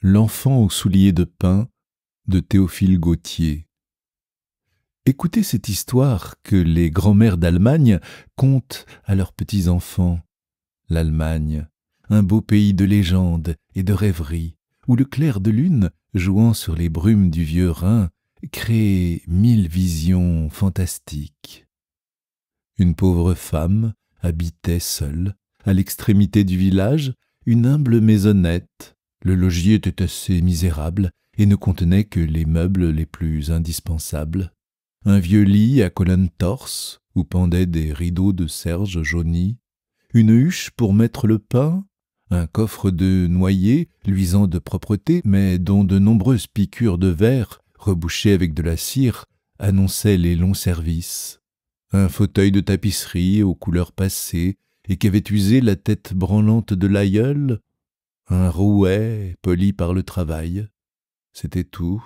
L'enfant aux souliers de pain de Théophile Gautier. Écoutez cette histoire que les grands-mères d'Allemagne content à leurs petits-enfants. L'Allemagne, un beau pays de légendes et de rêveries, où le clair de lune, jouant sur les brumes du vieux Rhin, crée mille visions fantastiques. Une pauvre femme habitait seule, à l'extrémité du village, une humble maisonnette le logis était assez misérable et ne contenait que les meubles les plus indispensables. Un vieux lit à colonne torse, où pendaient des rideaux de serge jaunie, une huche pour mettre le pain, un coffre de noyer luisant de propreté, mais dont de nombreuses piqûres de verre, rebouchées avec de la cire, annonçaient les longs services, un fauteuil de tapisserie aux couleurs passées et qu'avait usé la tête branlante de l'aïeul, un rouet poli par le travail. C'était tout.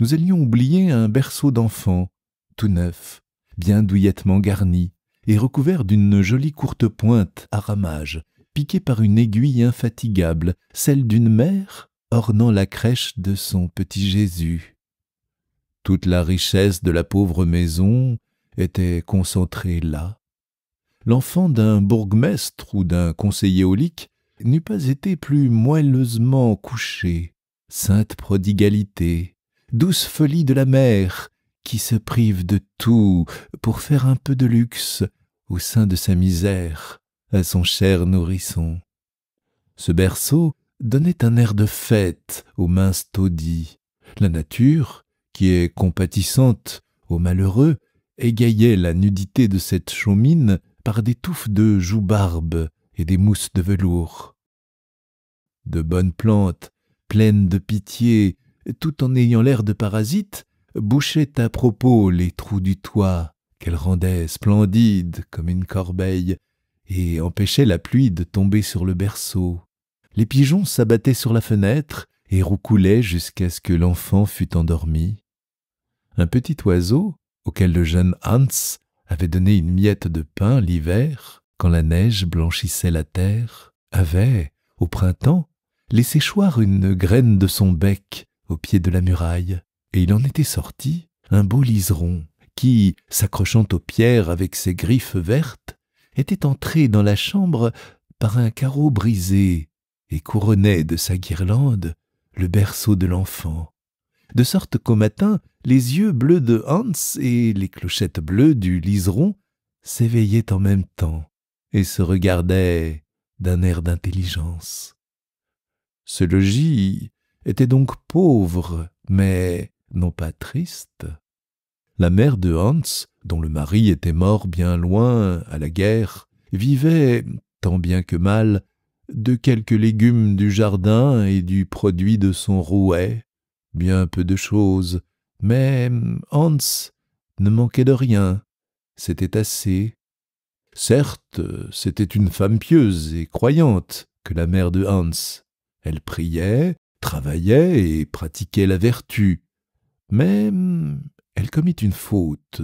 Nous allions oublier un berceau d'enfant, tout neuf, bien douillettement garni, et recouvert d'une jolie courte pointe à ramage, piquée par une aiguille infatigable, celle d'une mère ornant la crèche de son petit Jésus. Toute la richesse de la pauvre maison était concentrée là. L'enfant d'un bourgmestre ou d'un conseiller n'eût pas été plus moelleusement couchée, sainte prodigalité, douce folie de la mère, qui se prive de tout pour faire un peu de luxe au sein de sa misère à son cher nourrisson. Ce berceau donnait un air de fête aux minces taudis. La nature, qui est compatissante aux malheureux, égayait la nudité de cette chaumine par des touffes de joubarbe et des mousses de velours. De bonnes plantes, pleines de pitié, tout en ayant l'air de parasites, bouchaient à propos les trous du toit, qu'elles rendaient splendides comme une corbeille, et empêchaient la pluie de tomber sur le berceau. Les pigeons s'abattaient sur la fenêtre et roucoulaient jusqu'à ce que l'enfant fût endormi. Un petit oiseau, auquel le jeune Hans avait donné une miette de pain l'hiver, quand la neige blanchissait la terre, avait, au printemps, laissé choir une graine de son bec au pied de la muraille, et il en était sorti un beau liseron qui, s'accrochant aux pierres avec ses griffes vertes, était entré dans la chambre par un carreau brisé et couronnait de sa guirlande le berceau de l'enfant, de sorte qu'au matin les yeux bleus de Hans et les clochettes bleues du liseron s'éveillaient en même temps et se regardait d'un air d'intelligence. Ce logis était donc pauvre, mais non pas triste. La mère de Hans, dont le mari était mort bien loin à la guerre, vivait, tant bien que mal, de quelques légumes du jardin et du produit de son rouet, bien peu de choses, mais hum, Hans ne manquait de rien, c'était assez Certes, c'était une femme pieuse et croyante que la mère de Hans. Elle priait, travaillait et pratiquait la vertu. Mais hmm, elle commit une faute.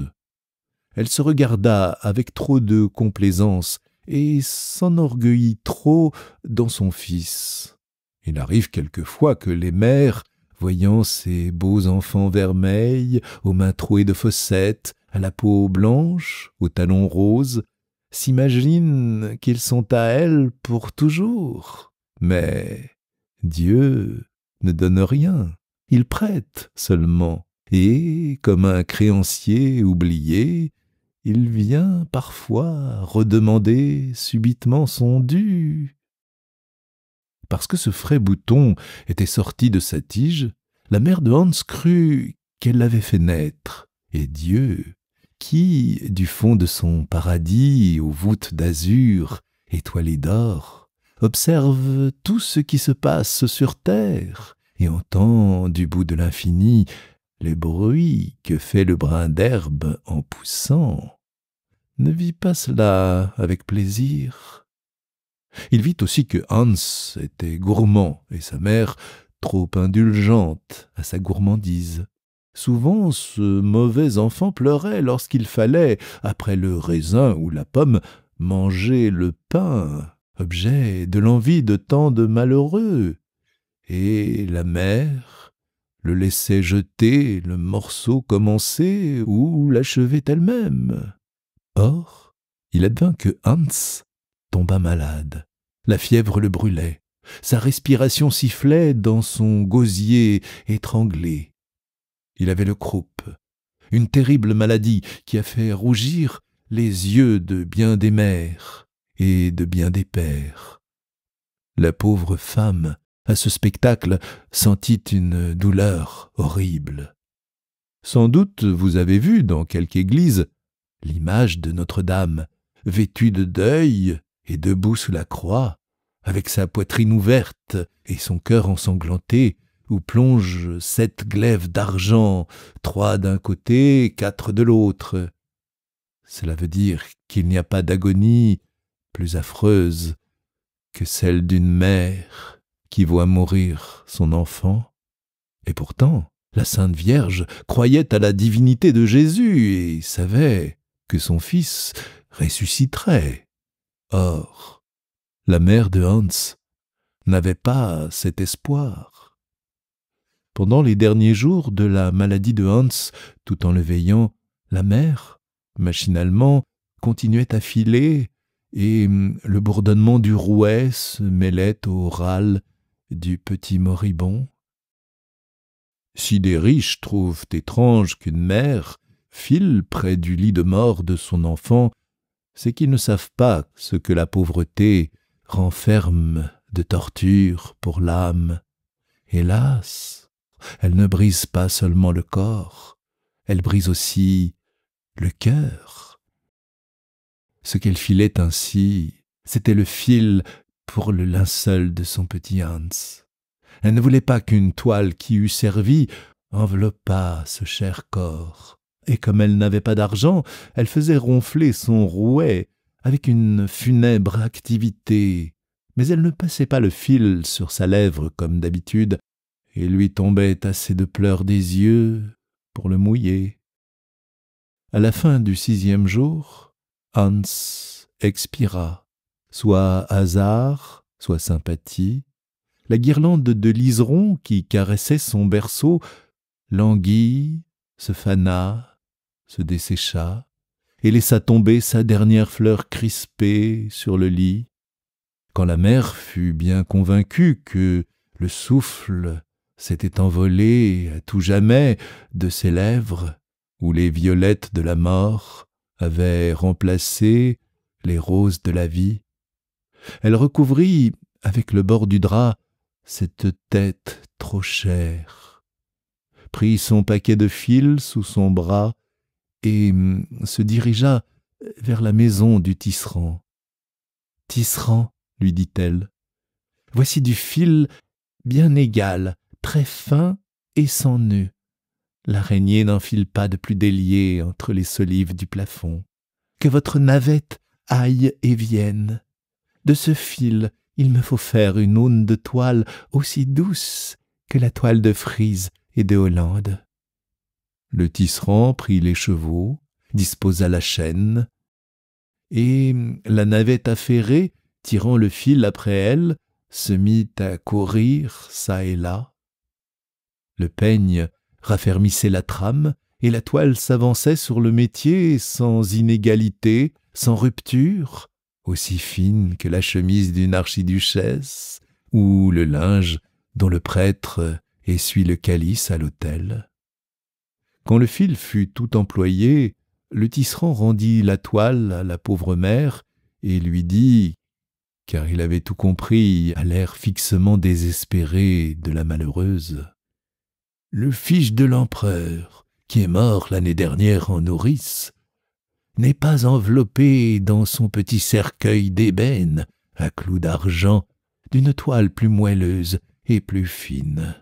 Elle se regarda avec trop de complaisance et s'enorgueillit trop dans son fils. Il arrive quelquefois que les mères, voyant ces beaux enfants vermeils, aux mains trouées de fossettes, à la peau blanche, aux talons roses, s'imaginent qu'ils sont à elle pour toujours. Mais Dieu ne donne rien, il prête seulement, et, comme un créancier oublié, il vient parfois redemander subitement son dû. Parce que ce frais bouton était sorti de sa tige, la mère de Hans crut qu'elle l'avait fait naître, et Dieu qui, du fond de son paradis aux voûtes d'azur étoilées d'or, observe tout ce qui se passe sur terre et entend du bout de l'infini les bruits que fait le brin d'herbe en poussant, ne vit pas cela avec plaisir. Il vit aussi que Hans était gourmand et sa mère trop indulgente à sa gourmandise. Souvent ce mauvais enfant pleurait lorsqu'il fallait, après le raisin ou la pomme, manger le pain, objet de l'envie de tant de malheureux. Et la mère le laissait jeter le morceau commencé ou l'achevait elle-même. Or, il advint que Hans tomba malade. La fièvre le brûlait. Sa respiration sifflait dans son gosier étranglé. Il avait le croup, une terrible maladie qui a fait rougir les yeux de bien des mères et de bien des pères. La pauvre femme, à ce spectacle, sentit une douleur horrible. Sans doute vous avez vu dans quelque église l'image de Notre-Dame, vêtue de deuil et debout sous la croix, avec sa poitrine ouverte et son cœur ensanglanté, où plongent sept glaives d'argent, trois d'un côté, quatre de l'autre. Cela veut dire qu'il n'y a pas d'agonie plus affreuse que celle d'une mère qui voit mourir son enfant. Et pourtant, la Sainte Vierge croyait à la divinité de Jésus et savait que son fils ressusciterait. Or, la mère de Hans n'avait pas cet espoir. Pendant les derniers jours de la maladie de Hans, tout en le veillant, la mère, machinalement, continuait à filer, et hum, le bourdonnement du rouet se mêlait au râle du petit moribond. Si des riches trouvent étrange qu'une mère file près du lit de mort de son enfant, c'est qu'ils ne savent pas ce que la pauvreté renferme de torture pour l'âme. Hélas! elle ne brise pas seulement le corps, elle brise aussi le cœur. Ce qu'elle filait ainsi, c'était le fil pour le linceul de son petit Hans. Elle ne voulait pas qu'une toile qui eût servi enveloppât ce cher corps. Et comme elle n'avait pas d'argent, elle faisait ronfler son rouet avec une funèbre activité. Mais elle ne passait pas le fil sur sa lèvre comme d'habitude, et lui tombait assez de pleurs des yeux pour le mouiller. À la fin du sixième jour, Hans expira, soit hasard, soit sympathie. La guirlande de l'iseron qui caressait son berceau languit, se fana, se dessécha, et laissa tomber sa dernière fleur crispée sur le lit. Quand la mère fut bien convaincue que le souffle s'était envolée à tout jamais de ses lèvres, où les violettes de la mort avaient remplacé les roses de la vie. Elle recouvrit, avec le bord du drap, cette tête trop chère, prit son paquet de fils sous son bras et hum, se dirigea vers la maison du tisserand. Tisserand, lui dit-elle, voici du fil bien égal très fin et sans nœud. L'araignée n'enfile pas de plus délié entre les solives du plafond. Que votre navette aille et vienne. De ce fil, il me faut faire une aune de toile aussi douce que la toile de frise et de Hollande. Le tisserand prit les chevaux, disposa la chaîne, et hum, la navette affairée, tirant le fil après elle, se mit à courir çà et là, le peigne raffermissait la trame et la toile s'avançait sur le métier sans inégalité, sans rupture, aussi fine que la chemise d'une archiduchesse ou le linge dont le prêtre essuie le calice à l'autel. Quand le fil fut tout employé, le tisserand rendit la toile à la pauvre mère et lui dit, car il avait tout compris à l'air fixement désespéré de la malheureuse, le fils de l'empereur, qui est mort l'année dernière en nourrice, n'est pas enveloppé dans son petit cercueil d'ébène à clous d'argent d'une toile plus moelleuse et plus fine.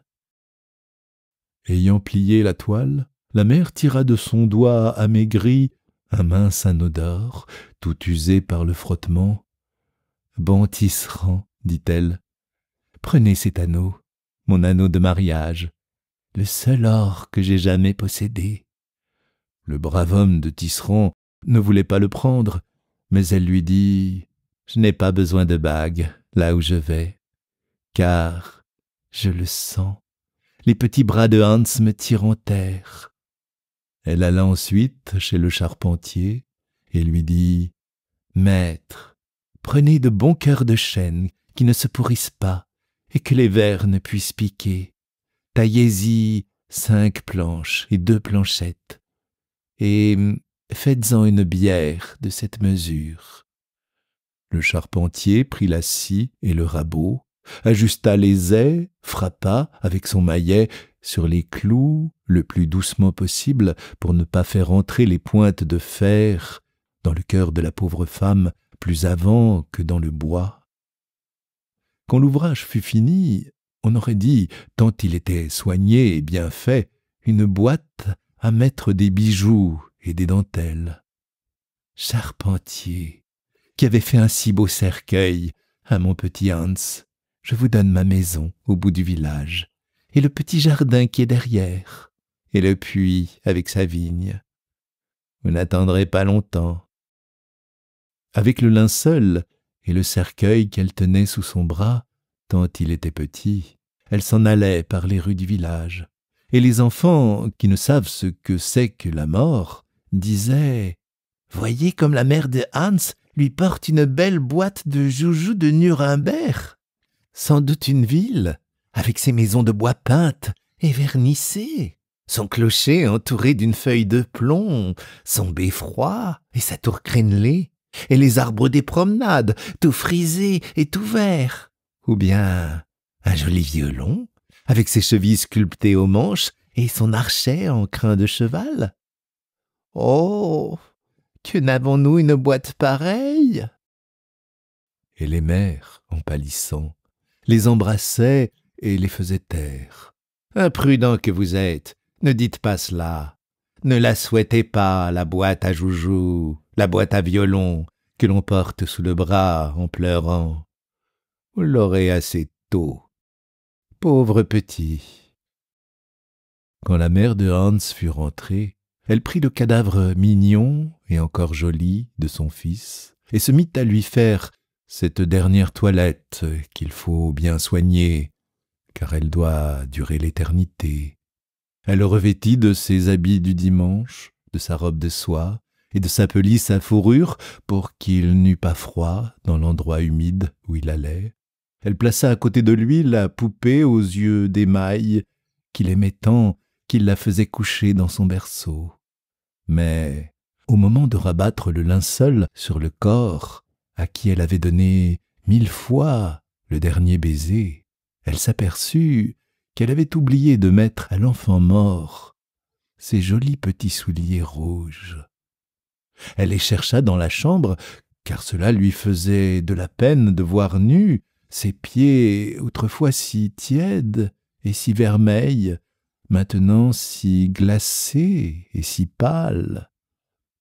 Ayant plié la toile, la mère tira de son doigt amaigri un mince anneau d'or, tout usé par le frottement. Bon dit-elle, prenez cet anneau, mon anneau de mariage, le seul or que j'ai jamais possédé. Le brave homme de Tisseron ne voulait pas le prendre, mais elle lui dit Je n'ai pas besoin de bague là où je vais, car je le sens. Les petits bras de Hans me tirent en terre. Elle alla ensuite chez le charpentier et lui dit Maître, prenez de bons cœurs de chêne qui ne se pourrissent pas et que les vers ne puissent piquer. Taillez-y cinq planches et deux planchettes, et hum, faites-en une bière de cette mesure. Le charpentier prit la scie et le rabot, ajusta les ais, frappa avec son maillet sur les clous le plus doucement possible pour ne pas faire entrer les pointes de fer dans le cœur de la pauvre femme plus avant que dans le bois. Quand l'ouvrage fut fini, on aurait dit, tant il était soigné et bien fait, une boîte à mettre des bijoux et des dentelles. Charpentier, qui avait fait un si beau cercueil à mon petit Hans, je vous donne ma maison au bout du village, et le petit jardin qui est derrière, et le puits avec sa vigne. Vous n'attendrez pas longtemps. Avec le linceul et le cercueil qu'elle tenait sous son bras, tant il était petit, elle s'en allait par les rues du village, et les enfants, qui ne savent ce que c'est que la mort, disaient Voyez comme la mère de Hans lui porte une belle boîte de joujoux de Nuremberg. Sans doute une ville, avec ses maisons de bois peintes et vernissées, son clocher entouré d'une feuille de plomb, son beffroi et sa tour crénelée, et les arbres des promenades, tout frisés et tout verts ou bien un joli violon, avec ses chevilles sculptées aux manches et son archet en crin de cheval Oh Que n'avons-nous une boîte pareille Et les mères, en pâlissant, les embrassaient et les faisaient taire. Imprudent que vous êtes, ne dites pas cela. Ne la souhaitez pas, la boîte à joujoux, la boîte à violon, que l'on porte sous le bras en pleurant. Vous l'aurez assez tôt. Pauvre petit. Quand la mère de Hans fut rentrée, elle prit le cadavre mignon et encore joli de son fils et se mit à lui faire cette dernière toilette qu'il faut bien soigner, car elle doit durer l'éternité. Elle le revêtit de ses habits du dimanche, de sa robe de soie, et de sa pelisse à fourrure pour qu'il n'eût pas froid dans l'endroit humide où il allait. Elle plaça à côté de lui la poupée aux yeux d'émail qu'il aimait tant qu'il la faisait coucher dans son berceau. Mais, au moment de rabattre le linceul sur le corps à qui elle avait donné mille fois le dernier baiser, elle s'aperçut qu'elle avait oublié de mettre à l'enfant mort ses jolis petits souliers rouges. Elle les chercha dans la chambre, car cela lui faisait de la peine de voir nu ses pieds autrefois si tièdes et si vermeils, maintenant si glacés et si pâles.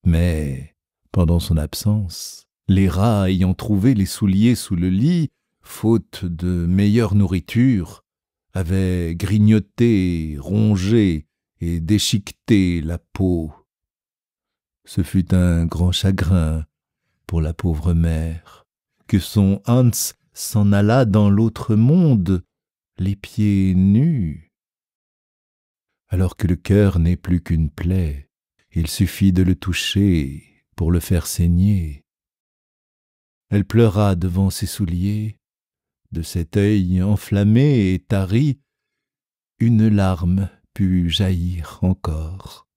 Mais, pendant son absence, les rats ayant trouvé les souliers sous le lit, faute de meilleure nourriture, avaient grignoté, rongé et déchiqueté la peau. Ce fut un grand chagrin pour la pauvre mère que son Hans s'en alla dans l'autre monde, les pieds nus. Alors que le cœur n'est plus qu'une plaie, il suffit de le toucher pour le faire saigner. Elle pleura devant ses souliers, de cet œil enflammé et tari, une larme put jaillir encore.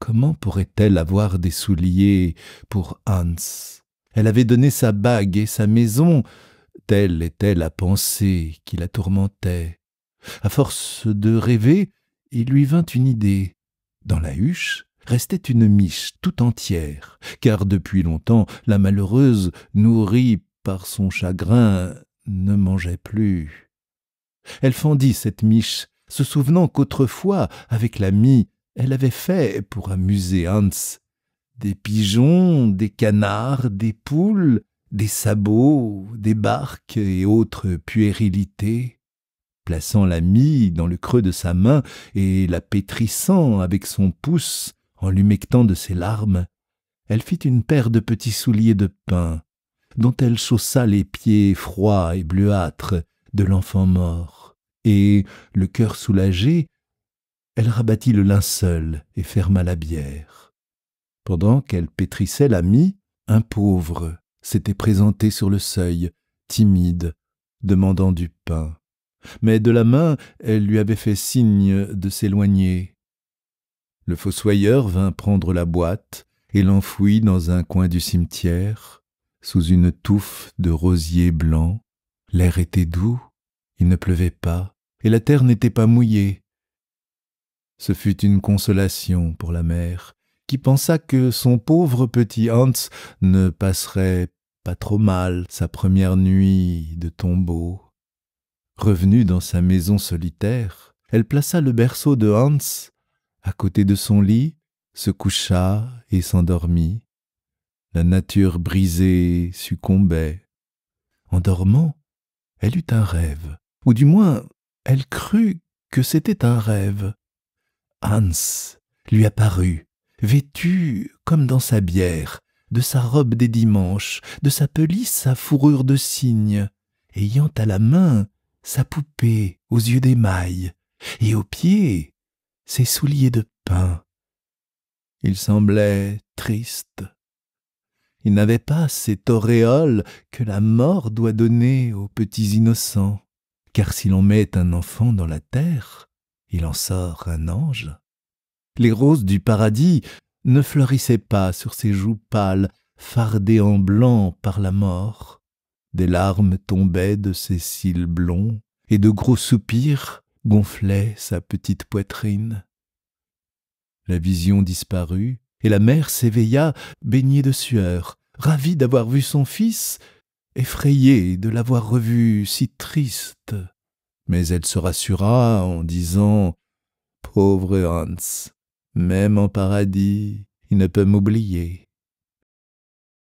Comment pourrait-elle avoir des souliers pour Hans elle avait donné sa bague et sa maison. Telle était la pensée qui la tourmentait. À force de rêver, il lui vint une idée. Dans la huche restait une miche tout entière, car depuis longtemps la malheureuse, nourrie par son chagrin, ne mangeait plus. Elle fendit cette miche, se souvenant qu'autrefois, avec l'ami, elle avait fait, pour amuser Hans, des pigeons, des canards, des poules, des sabots, des barques et autres puérilités. Plaçant la mie dans le creux de sa main et la pétrissant avec son pouce en l'humectant de ses larmes, elle fit une paire de petits souliers de pain, dont elle chaussa les pieds froids et bleuâtres de l'enfant mort, et, le cœur soulagé, elle rabattit le linceul et ferma la bière. Pendant qu'elle pétrissait la mie, un pauvre s'était présenté sur le seuil, timide, demandant du pain. Mais de la main, elle lui avait fait signe de s'éloigner. Le fossoyeur vint prendre la boîte et l'enfouit dans un coin du cimetière, sous une touffe de rosiers blancs. L'air était doux, il ne pleuvait pas, et la terre n'était pas mouillée. Ce fut une consolation pour la mère, qui pensa que son pauvre petit Hans ne passerait pas trop mal sa première nuit de tombeau. Revenue dans sa maison solitaire, elle plaça le berceau de Hans à côté de son lit, se coucha et s'endormit. La nature brisée succombait. En dormant, elle eut un rêve, ou du moins elle crut que c'était un rêve. Hans lui apparut vêtu comme dans sa bière, de sa robe des dimanches, de sa pelisse à fourrure de cygne, ayant à la main sa poupée aux yeux d'émail, et aux pieds ses souliers de pain. Il semblait triste. Il n'avait pas cette auréole que la mort doit donner aux petits innocents, car si l'on met un enfant dans la terre, il en sort un ange. Les roses du paradis ne fleurissaient pas sur ses joues pâles, fardées en blanc par la mort. Des larmes tombaient de ses cils blonds, et de gros soupirs gonflaient sa petite poitrine. La vision disparut, et la mère s'éveilla, baignée de sueur, ravie d'avoir vu son fils, effrayée de l'avoir revu si triste. Mais elle se rassura en disant Pauvre Hans, même en paradis, il ne peut m'oublier.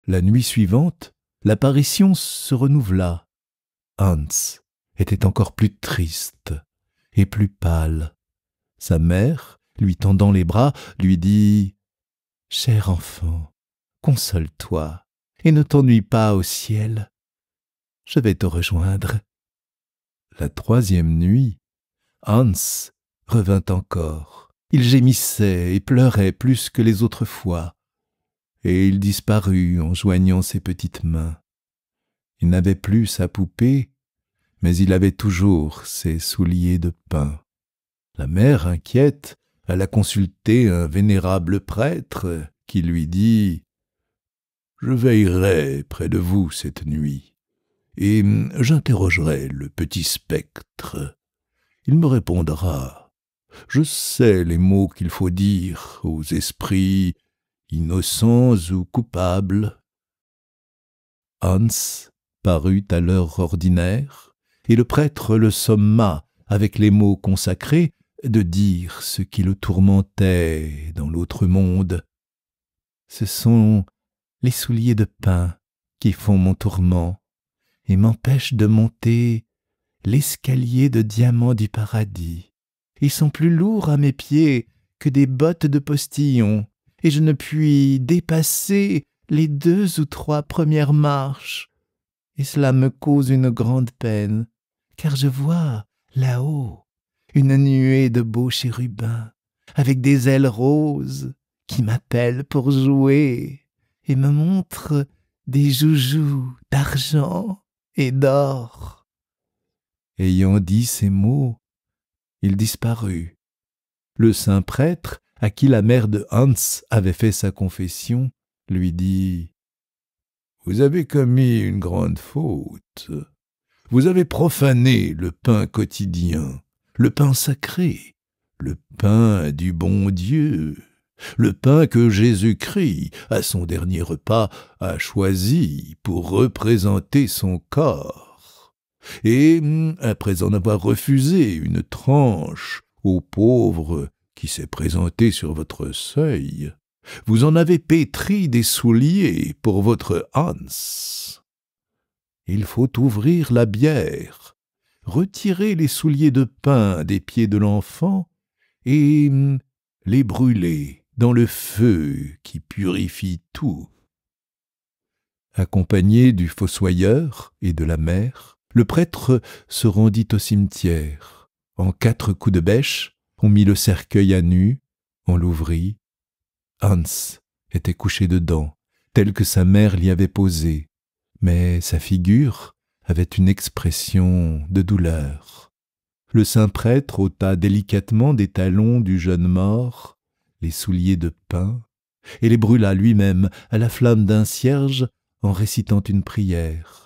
La nuit suivante, l'apparition se renouvela. Hans était encore plus triste et plus pâle. Sa mère, lui tendant les bras, lui dit Cher enfant, console-toi et ne t'ennuie pas au ciel. Je vais te rejoindre. La troisième nuit, Hans revint encore il gémissait et pleurait plus que les autres fois, et il disparut en joignant ses petites mains. Il n'avait plus sa poupée, mais il avait toujours ses souliers de pain. La mère, inquiète, alla consulter un vénérable prêtre qui lui dit Je veillerai près de vous cette nuit, et j'interrogerai le petit spectre. Il me répondra je sais les mots qu'il faut dire aux esprits innocents ou coupables. Hans parut à l'heure ordinaire, et le prêtre le somma, avec les mots consacrés, de dire ce qui le tourmentait dans l'autre monde. Ce sont les souliers de pain qui font mon tourment et m'empêchent de monter l'escalier de diamants du paradis. Ils sont plus lourds à mes pieds que des bottes de postillon, et je ne puis dépasser les deux ou trois premières marches. Et cela me cause une grande peine, car je vois, là-haut, une nuée de beaux chérubins, avec des ailes roses, qui m'appellent pour jouer, et me montrent des joujoux d'argent et d'or. Ayant dit ces mots, il disparut. Le saint prêtre, à qui la mère de Hans avait fait sa confession, lui dit Vous avez commis une grande faute. Vous avez profané le pain quotidien, le pain sacré, le pain du bon Dieu, le pain que Jésus-Christ, à son dernier repas, a choisi pour représenter son corps et, hum, après en avoir refusé une tranche au pauvre qui s'est présenté sur votre seuil, vous en avez pétri des souliers pour votre Hans. Il faut ouvrir la bière, retirer les souliers de pain des pieds de l'enfant et hum, les brûler dans le feu qui purifie tout. Accompagné du fossoyeur et de la mère, le prêtre se rendit au cimetière. En quatre coups de bêche, on mit le cercueil à nu, on l'ouvrit. Hans était couché dedans, tel que sa mère l'y avait posé, mais sa figure avait une expression de douleur. Le saint prêtre ôta délicatement des talons du jeune mort les souliers de pain et les brûla lui-même à la flamme d'un cierge en récitant une prière.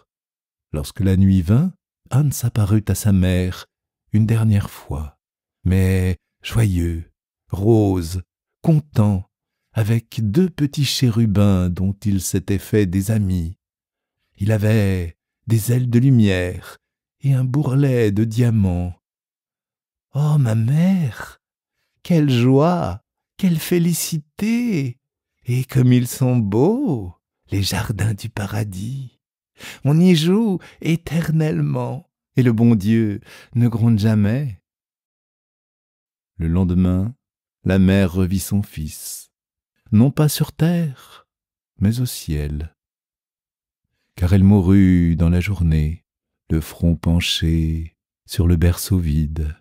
Lorsque la nuit vint, Hans apparut à sa mère une dernière fois, mais joyeux, rose, content, avec deux petits chérubins dont il s'était fait des amis. Il avait des ailes de lumière et un bourrelet de diamants. Oh, ma mère Quelle joie Quelle félicité Et comme ils sont beaux, les jardins du paradis on y joue éternellement, et le bon Dieu ne gronde jamais. Le lendemain, la mère revit son fils, non pas sur terre, mais au ciel, car elle mourut dans la journée, le front penché sur le berceau vide.